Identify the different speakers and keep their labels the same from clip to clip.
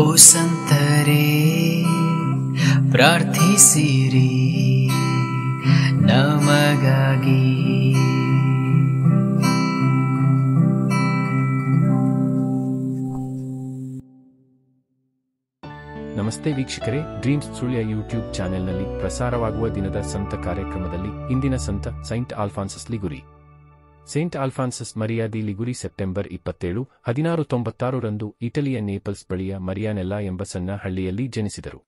Speaker 1: ಓ ಸಂತರೇ ಪ್ರಾರ್ಥಿಸಿರಿ ನಮಗಾಗಿ ನಮಸ್ತೆ ವೀಕ್ಷಕರೇ ಡ್ರೀಮ್ಸ್ ಸುಳ್ಯ ಯೂಟ್ಯೂಬ್ ಚಾನೆಲ್ನಲ್ಲಿ ಪ್ರಸಾರವಾಗುವ ದಿನದ ಸಂತ ಕಾರ್ಯಕ್ರಮದಲ್ಲಿ ಇಂದಿನ ಸಂತ ಸೈಂಟ್ ಆಲ್ಫಾನ್ಸಸ್ ಗುರಿ saint Alphonsus Maria de Liguori September ಇಪ್ಪತ್ತೇಳು ಹದಿನಾರು ತೊಂಬತ್ತಾರರಂದು ಇಟಲಿಯ ನೇಪಲ್ಸ್ ಬಳಿಯ ಮರಿಯಾನೆಲ್ಲಾ ಎಂಬ ಸಣ್ಣ ಹಳ್ಳಿಯಲ್ಲಿ ಜನಿಸಿದರು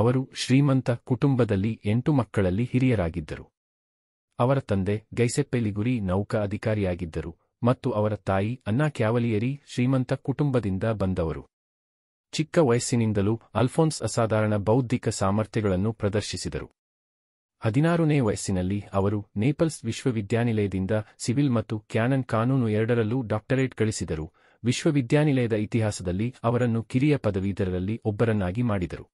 Speaker 1: ಅವರು ಶ್ರೀಮಂತ ಕುಟುಂಬದಲ್ಲಿ ಎಂಟು ಮಕ್ಕಳಲ್ಲಿ ಹಿರಿಯರಾಗಿದ್ದರು ಅವರ ತಂದೆ ಗೈಸೆಪ್ಪೆ ಲಿಗುರಿ ನೌಕಾ ಅಧಿಕಾರಿಯಾಗಿದ್ದರು ಮತ್ತು ಅವರ ತಾಯಿ ಅನ್ನಾ ಕ್ಯಾವಲಿಯರಿ ಶ್ರೀಮಂತ ಕುಟುಂಬದಿಂದ ಬಂದವರು ಚಿಕ್ಕ ವಯಸ್ಸಿನಿಂದಲೂ ಅಲ್ಫೋನ್ಸ್ ಅಸಾಧಾರಣ ಬೌದ್ಧಿಕ ಸಾಮರ್ಥ್ಯಗಳನ್ನು ಪ್ರದರ್ಶಿಸಿದರು ಹದಿನಾರನೇ ವಯಸ್ಸಿನಲ್ಲಿ ಅವರು ನೇಪಲ್ಸ್ ವಿಶ್ವವಿದ್ಯಾನಿಲಯದಿಂದ ಸಿವಿಲ್ ಮತ್ತು ಕ್ಯಾನನ್ ಕಾನೂನು ಎರಡರಲ್ಲೂ ಡಾಕ್ಟರೇಟ್ ಗಳಿಸಿದರು ವಿಶ್ವವಿದ್ಯಾನಿಲಯದ ಇತಿಹಾಸದಲ್ಲಿ ಅವರನ್ನು ಕಿರಿಯ ಪದವೀಧರರಲ್ಲಿ ಒಬ್ಬರನ್ನಾಗಿ ಮಾಡಿದರು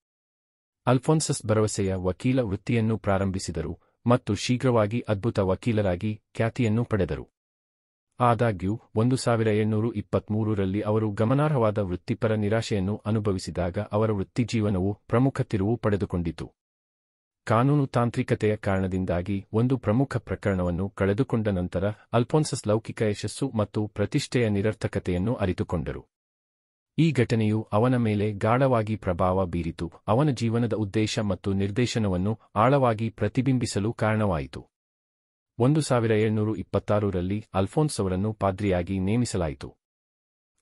Speaker 1: ಅಲ್ಫೋನ್ಸಸ್ ಭರವಸೆಯ ವಕೀಲ ವೃತ್ತಿಯನ್ನು ಪ್ರಾರಂಭಿಸಿದರು ಮತ್ತು ಶೀಘ್ರವಾಗಿ ಅದ್ಭುತ ವಕೀಲರಾಗಿ ಖ್ಯಾತಿಯನ್ನು ಪಡೆದರು ಆದಾಗ್ಯೂ ಒಂದು ಸಾವಿರ ಇಪ್ಪತ್ತ್ ಇಪ್ಪತ್ಮೂರರಲ್ಲಿ ಅವರು ಗಮನಾರ್ಹವಾದ ವೃತ್ತಿಪರ ನಿರಾಶೆಯನ್ನು ಅನುಭವಿಸಿದಾಗ ಅವರ ವೃತ್ತಿಜೀವನವು ಪ್ರಮುಖ ತಿರುವು ಪಡೆದುಕೊಂಡಿತು ಕಾನೂನು ತಾಂತ್ರಿಕತೆಯ ಕಾರಣದಿಂದಾಗಿ ಒಂದು ಪ್ರಮುಖ ಪ್ರಕರಣವನ್ನು ಕಳೆದುಕೊಂಡ ನಂತರ ಅಲ್ಫೋನ್ಸಸ್ ಲೌಕಿಕ ಯಶಸ್ಸು ಮತ್ತು ಪ್ರತಿಷ್ಠೆಯ ನಿರರ್ಥಕತೆಯನ್ನು ಅರಿತುಕೊಂಡರು ಈ ಘಟನೆಯು ಅವನ ಮೇಲೆ ಗಾಢವಾಗಿ ಪ್ರಭಾವ ಬೀರಿತು ಅವನ ಜೀವನದ ಉದ್ದೇಶ ಮತ್ತು ನಿರ್ದೇಶನವನ್ನು ಆಳವಾಗಿ ಪ್ರತಿಬಿಂಬಿಸಲು ಕಾರಣವಾಯಿತು ಒಂದು ಸಾವಿರ ಏಳ್ನೂರು ಇಪ್ಪತ್ತಾರರಲ್ಲಿ ಅಲ್ಫೋನ್ಸ್ ಅವರನ್ನು ಪಾದ್ರಿಯಾಗಿ ನೇಮಿಸಲಾಯಿತು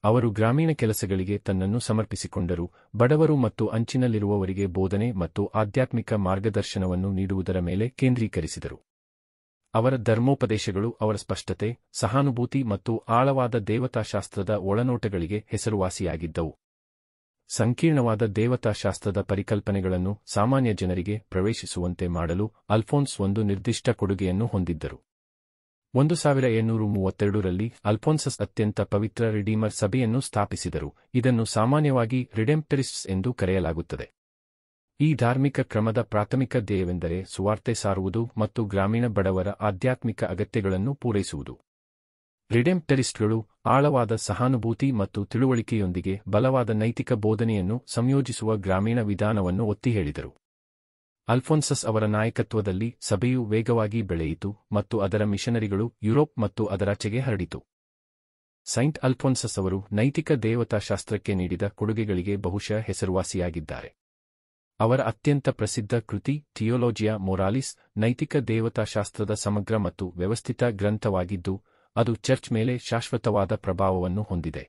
Speaker 1: ಅವರು ಗ್ರಾಮೀಣ ಕೆಲಸಗಳಿಗೆ ತನ್ನನ್ನು ಸಮರ್ಪಿಸಿಕೊಂಡರು ಬಡವರು ಮತ್ತು ಅಂಚಿನಲ್ಲಿರುವವರಿಗೆ ಬೋಧನೆ ಮತ್ತು ಆಧ್ಯಾತ್ಮಿಕ ಮಾರ್ಗದರ್ಶನವನ್ನು ನೀಡುವುದರ ಮೇಲೆ ಕೇಂದ್ರೀಕರಿಸಿದರು ಅವರ ಧರ್ಮೋಪದೇಶಗಳು ಅವರ ಸ್ಪಷ್ಟತೆ ಸಹಾನುಭೂತಿ ಮತ್ತು ಆಳವಾದ ದೇವತಾಶಾಸ್ತ್ರದ ಒಳನೋಟಗಳಿಗೆ ಹೆಸರುವಾಸಿಯಾಗಿದ್ದವು ಸಂಕೀರ್ಣವಾದ ದೇವತಾಶಾಸ್ತ್ರದ ಪರಿಕಲ್ಪನೆಗಳನ್ನು ಸಾಮಾನ್ಯ ಜನರಿಗೆ ಪ್ರವೇಶಿಸುವಂತೆ ಮಾಡಲು ಅಲ್ಫೋನ್ಸ್ ಒಂದು ನಿರ್ದಿಷ್ಟ ಕೊಡುಗೆಯನ್ನು ಹೊಂದಿದ್ದರು ಒಂದು ಸಾವಿರ ಏಳ್ನೂರು ಮೂವತ್ತೆರಡರಲ್ಲಿ ಅಲ್ಫೋನ್ಸಸ್ ಅತ್ಯಂತ ಪವಿತ್ರ ರಿಡೀಮರ್ ಸಭೆಯನ್ನು ಸ್ಥಾಪಿಸಿದರು ಇದನ್ನು ಸಾಮಾನ್ಯವಾಗಿ ರಿಡೆಂಪ್ಟರಿಸ್ಟ್ಸ್ ಎಂದು ಕರೆಯಲಾಗುತ್ತದೆ ಈ ಧಾರ್ಮಿಕ ಕ್ರಮದ ಪ್ರಾಥಮಿಕ ಧ್ಯೇಯವೆಂದರೆ ಸುವಾರ್ತೆ ಸಾರುವುದು ಮತ್ತು ಗ್ರಾಮೀಣ ಬಡವರ ಆಧ್ಯಾತ್ಮಿಕ ಅಗತ್ಯಗಳನ್ನು ಪೂರೈಸುವುದು ರಿಡೆಂಪ್ಟರಿಸ್ಟ್ಗಳು ಆಳವಾದ ಸಹಾನುಭೂತಿ ಮತ್ತು ತಿಳುವಳಿಕೆಯೊಂದಿಗೆ ಬಲವಾದ ನೈತಿಕ ಬೋಧನೆಯನ್ನು ಸಂಯೋಜಿಸುವ ಗ್ರಾಮೀಣ ವಿಧಾನವನ್ನು ಒತ್ತಿ ಹೇಳಿದರು ಅಲ್ಫೋನ್ಸಸ್ ಅವರ ನಾಯಕತ್ವದಲ್ಲಿ ಸಭೆಯು ವೇಗವಾಗಿ ಬೆಳೆಯಿತು ಮತ್ತು ಅದರ ಮಿಷನರಿಗಳು ಯುರೋಪ್ ಮತ್ತು ಅದರಾಚೆಗೆ ಹರಡಿತು ಸೈಂಟ್ ಅಲ್ಫೋನ್ಸಸ್ ಅವರು ನೈತಿಕ ದೇವತಾಶಾಸ್ತ್ರಕ್ಕೆ ನೀಡಿದ ಕೊಡುಗೆಗಳಿಗೆ ಬಹುಶಃ ಹೆಸರುವಾಸಿಯಾಗಿದ್ದಾರೆ ಅವರ ಅತ್ಯಂತ ಪ್ರಸಿದ್ಧ ಕೃತಿ ಥಿಯೋಲೋಜಿಯಾ ಮೊರಾಲಿಸ್ ನೈತಿಕ ದೇವತಾಶಾಸ್ತ್ರದ ಸಮಗ್ರ ಮತ್ತು ವ್ಯವಸ್ಥಿತ ಗ್ರಂಥವಾಗಿದ್ದು ಅದು ಚರ್ಚ್ ಮೇಲೆ ಶಾಶ್ವತವಾದ ಪ್ರಭಾವವನ್ನು ಹೊಂದಿದೆ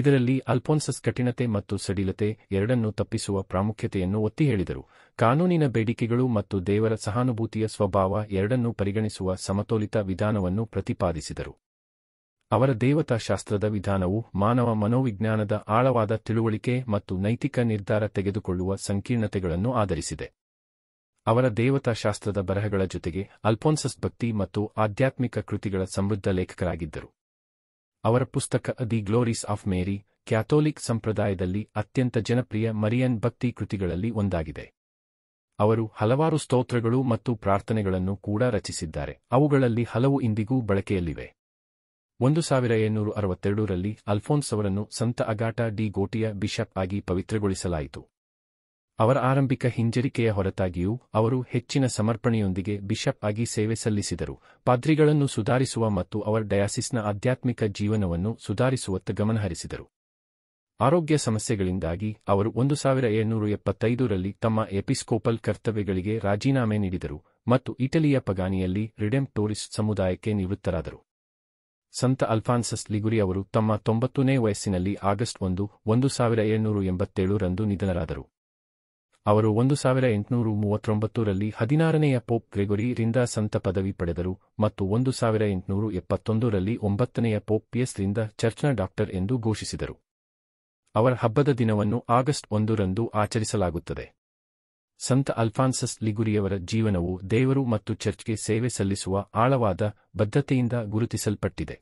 Speaker 1: ಇದರಲ್ಲಿ ಅಲ್ಫೋನ್ಸಸ್ ಕಠಿಣತೆ ಮತ್ತು ಸಡಿಲತೆ ಎರಡನ್ನೂ ತಪ್ಪಿಸುವ ಪ್ರಾಮುಖ್ಯತೆಯನ್ನು ಒತ್ತಿ ಹೇಳಿದರು ಕಾನೂನಿನ ಬೇಡಿಕೆಗಳು ಮತ್ತು ದೇವರ ಸಹಾನುಭೂತಿಯ ಸ್ವಭಾವ ಎರಡನ್ನೂ ಪರಿಗಣಿಸುವ ಸಮತೋಲಿತ ವಿಧಾನವನ್ನು ಪ್ರತಿಪಾದಿಸಿದರು ಅವರ ದೇವತಾಶಾಸ್ತ್ರದ ವಿಧಾನವು ಮಾನವ ಮನೋವಿಜ್ಞಾನದ ಆಳವಾದ ತಿಳುವಳಿಕೆ ಮತ್ತು ನೈತಿಕ ನಿರ್ಧಾರ ತೆಗೆದುಕೊಳ್ಳುವ ಸಂಕೀರ್ಣತೆಗಳನ್ನು ಆಧರಿಸಿದೆ ಅವರ ದೇವತಾಶಾಸ್ತ್ರದ ಬರಹಗಳ ಜೊತೆಗೆ ಅಲ್ಫೋನ್ಸಸ್ ಭಕ್ತಿ ಮತ್ತು ಆಧ್ಯಾತ್ಮಿಕ ಕೃತಿಗಳ ಸಮೃದ್ಧ ಲೇಖಕರಾಗಿದ್ದರು ಅವರ ಪುಸ್ತಕ the glories of Mary Catholic ಸಂಪ್ರದಾಯದಲ್ಲಿ ಅತ್ಯಂತ ಜನಪ್ರಿಯ ಮರಿಯನ್ ಭಕ್ತಿ ಕೃತಿಗಳಲ್ಲಿ ಒಂದಾಗಿದೆ ಅವರು ಹಲವಾರು ಸ್ತೋತ್ರಗಳು ಮತ್ತು ಪ್ರಾರ್ಥನೆಗಳನ್ನು ಕೂಡ ರಚಿಸಿದ್ದಾರೆ ಅವುಗಳಲ್ಲಿ ಹಲವು ಇಂದಿಗೂ ಬಳಕೆಯಲ್ಲಿವೆ ಒಂದು ಸಾವಿರ ಏಳುನೂರ ಅರವತ್ತೆರಡರಲ್ಲಿ ಅಲ್ಫೋನ್ಸ್ ಅವರನ್ನು ಸಂತ ಅಗಾಟ ಡಿ ಗೋಟಿಯ ಬಿಷಪ್ ಆಗಿ ಪವಿತ್ರಗೊಳಿಸಲಾಯಿತು ಅವರ ಆರಂಭಿಕ ಹಿಂಜರಿಕೆಯ ಹೊರತಾಗಿಯೂ ಅವರು ಹೆಚ್ಚಿನ ಸಮರ್ಪಣೆಯೊಂದಿಗೆ ಬಿಷಪ್ ಆಗಿ ಸೇವೆ ಸಲ್ಲಿಸಿದರು ಪಾದ್ರಿಗಳನ್ನು ಸುಧಾರಿಸುವ ಮತ್ತು ಅವರ ಡಯಾಸಿಸ್ನ ಆಧ್ಯಾತ್ಮಿಕ ಜೀವನವನ್ನು ಸುಧಾರಿಸುವತ್ತ ಗಮನಹರಿಸಿದರು ಆರೋಗ್ಯ ಸಮಸ್ಯೆಗಳಿಂದಾಗಿ ಅವರು ಒಂದು ಸಾವಿರ ಎಪ್ಪತ್ತೈದು ಎಪ್ಪತ್ತೈದರಲ್ಲಿ ತಮ್ಮ ಎಪಿಸ್ಕೋಪಲ್ ಕರ್ತವ್ಯಗಳಿಗೆ ರಾಜೀನಾಮೆ ನೀಡಿದರು ಮತ್ತು ಇಟಲಿಯ ಪಗಾನಿಯಲ್ಲಿ ರಿಡೆಮ್ ಟೋರಿಸ್ಟ್ ಸಮುದಾಯಕ್ಕೆ ನಿವೃತ್ತರಾದರು ಸಂತ ಅಲ್ಫಾನ್ಸಸ್ ಲಿಗುರಿ ಅವರು ತಮ್ಮ ತೊಂಬತ್ತನೇ ವಯಸ್ಸಿನಲ್ಲಿ ಆಗಸ್ಟ್ ಒಂದು ಒಂದು ಸಾವಿರ ಏಳುನೂರ ಎಂಬತ್ತೇಳರಂದು ರಂದು ನಿಧನರಾದರು ಅವರು ಒಂದು ಸಾವಿರ ಎಂಟುನೂರು ಮೂವತ್ತೊಂಬತ್ತರಲ್ಲಿ ಹದಿನಾರನೆಯ ಪೋಪ್ ಗ್ರೆಗೊರಿ ರಿಂದ ಸಂತ ಪದವಿ ಪಡೆದರು ಮತ್ತು ಒಂದು ಸಾವಿರ ಎಂಟುನೂರು ಎಪ್ಪತ್ತೊಂದರಲ್ಲಿ ಒಂಬತ್ತನೆಯ ಪೋಪ್ ಪಿಯಸ್ ರಿಂದ ಚರ್ಚ್ನ ಡಾಕ್ಟರ್ ಎಂದು ಘೋಷಿಸಿದರು ಅವರ ಹಬ್ಬದ ದಿನವನ್ನು ಆಗಸ್ಟ್ ಒಂದರಂದು ಆಚರಿಸಲಾಗುತ್ತದೆ ಸಂತ ಅಲ್ಫಾನ್ಸಸ್ ಲಿಗುರಿಯವರ ಜೀವನವು ದೇವರು ಮತ್ತು ಚರ್ಚ್ಗೆ ಸೇವೆ ಸಲ್ಲಿಸುವ ಆಳವಾದ ಬದ್ಧತೆಯಿಂದ ಗುರುತಿಸಲ್ಪಟ್ಟಿದೆ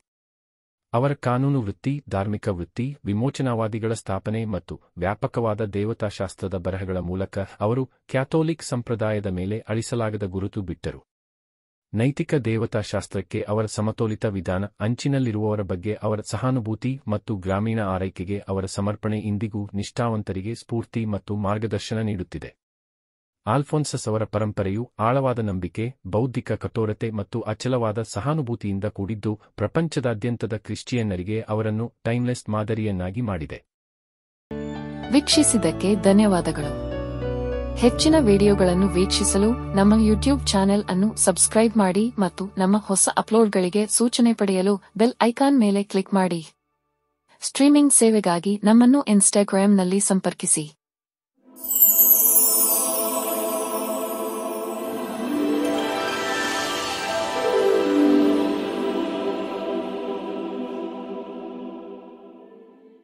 Speaker 1: ಅವರ ಕಾನೂನು ವೃತ್ತಿ ಧಾರ್ಮಿಕ ವೃತ್ತಿ ವಿಮೋಚನಾವಾದಿಗಳ ಸ್ಥಾಪನೆ ಮತ್ತು ವ್ಯಾಪಕವಾದ ದೇವತಾಶಾಸ್ತ್ರದ ಬರಹಗಳ ಮೂಲಕ ಅವರು ಕ್ಯಾಥೋಲಿಕ್ ಸಂಪ್ರದಾಯದ ಮೇಲೆ ಅಳಿಸಲಾಗದ ಗುರುತು ಬಿಟ್ಟರು ನೈತಿಕ ದೇವತಾಶಾಸ್ತ್ರಕ್ಕೆ ಅವರ ಸಮತೋಲಿತ ವಿಧಾನ ಅಂಚಿನಲ್ಲಿರುವವರ ಬಗ್ಗೆ ಅವರ ಸಹಾನುಭೂತಿ ಮತ್ತು ಗ್ರಾಮೀಣ ಆರೈಕೆಗೆ ಅವರ ಸಮರ್ಪಣೆ ಇಂದಿಗೂ ನಿಷ್ಠಾವಂತರಿಗೆ ಸ್ಫೂರ್ತಿ ಮತ್ತು ಮಾರ್ಗದರ್ಶನ ನೀಡುತ್ತಿದೆ ಆಲ್ಫೋನ್ಸಸ್ ಅವರ ಪರಂಪರೆಯು ಆಳವಾದ ನಂಬಿಕೆ ಬೌದ್ಧಿಕ ಕಠೋರತೆ ಮತ್ತು ಅಚಲವಾದ ಸಹಾನುಭೂತಿಯಿಂದ ಕೂಡಿದ್ದು ಪ್ರಪಂಚದಾದ್ಯಂತದ ಕ್ರಿಶ್ಚಿಯನ್ನರಿಗೆ ಅವರನ್ನು ಟೈಮ್ಲೆಸ್ ಮಾದರಿಯನ್ನಾಗಿ ಮಾಡಿದೆ ವೀಕ್ಷಿಸಿದ್ದಕ್ಕೆ ಧನ್ಯವಾದಗಳು ಹೆಚ್ಚಿನ ವಿಡಿಯೋಗಳನ್ನು ವೀಕ್ಷಿಸಲು ನಮ್ಮ ಯೂಟ್ಯೂಬ್ ಚಾನೆಲ್ ಅನ್ನು ಸಬ್ಸ್ಕ್ರೈಬ್ ಮಾಡಿ ಮತ್ತು ನಮ್ಮ ಹೊಸ ಅಪ್ಲೋಡ್ಗಳಿಗೆ ಸೂಚನೆ ಪಡೆಯಲು ಬೆಲ್ ಐಕಾನ್ ಮೇಲೆ ಕ್ಲಿಕ್ ಮಾಡಿ ಸ್ಟ್ರೀಮಿಂಗ್ ಸೇವೆಗಾಗಿ ನಮ್ಮನ್ನು ಇನ್ಸ್ಟಾಗ್ರಾಂನಲ್ಲಿ ಸಂಪರ್ಕಿಸಿ